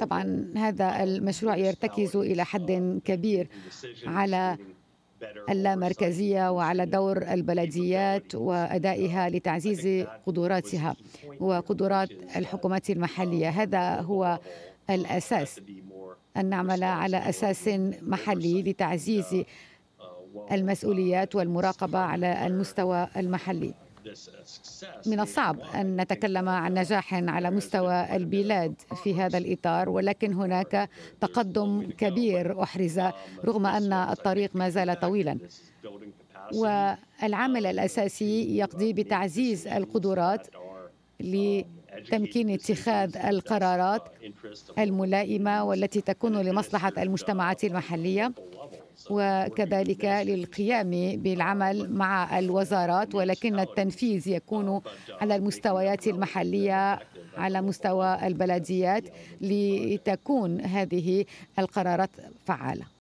طبعا هذا المشروع يرتكز إلى حد كبير على اللامركزية وعلى دور البلديات وأدائها لتعزيز قدراتها وقدرات الحكومات المحلية هذا هو الأساس أن نعمل على أساس محلي لتعزيز المسؤوليات والمراقبة على المستوى المحلي من الصعب أن نتكلم عن نجاح على مستوى البلاد في هذا الإطار ولكن هناك تقدم كبير أحرز رغم أن الطريق ما زال طويلا والعمل الأساسي يقضي بتعزيز القدرات لتمكين اتخاذ القرارات الملائمة والتي تكون لمصلحة المجتمعات المحلية وكذلك للقيام بالعمل مع الوزارات ولكن التنفيذ يكون على المستويات المحلية على مستوى البلديات لتكون هذه القرارات فعالة